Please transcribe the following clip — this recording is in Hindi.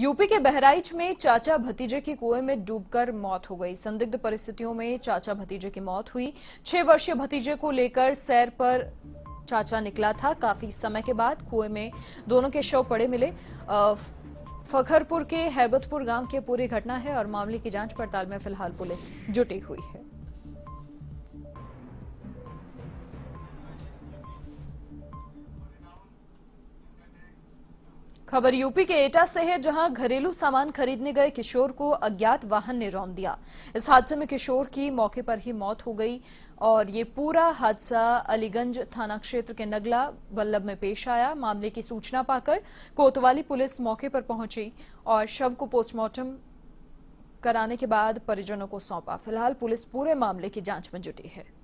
यूपी के बहराइच में चाचा भतीजे की कुएं में डूबकर मौत हो गई संदिग्ध परिस्थितियों में चाचा भतीजे की मौत हुई छह वर्षीय भतीजे को लेकर सैर पर चाचा निकला था काफी समय के बाद कुएं में दोनों के शव पड़े मिले फखरपुर के हैबतपुर गांव की पूरी घटना है और मामले की जांच पड़ताल में फिलहाल पुलिस जुटी हुई है खबर यूपी के एटा से है जहां घरेलू सामान खरीदने गए किशोर को अज्ञात वाहन ने रौंद दिया इस हादसे में किशोर की मौके पर ही मौत हो गई और ये पूरा हादसा अलीगंज थाना क्षेत्र के नगला बल्लभ में पेश आया मामले की सूचना पाकर कोतवाली पुलिस मौके पर पहुंची और शव को पोस्टमार्टम कराने के बाद परिजनों को सौंपा फिलहाल पुलिस पूरे मामले की जांच में जुटी है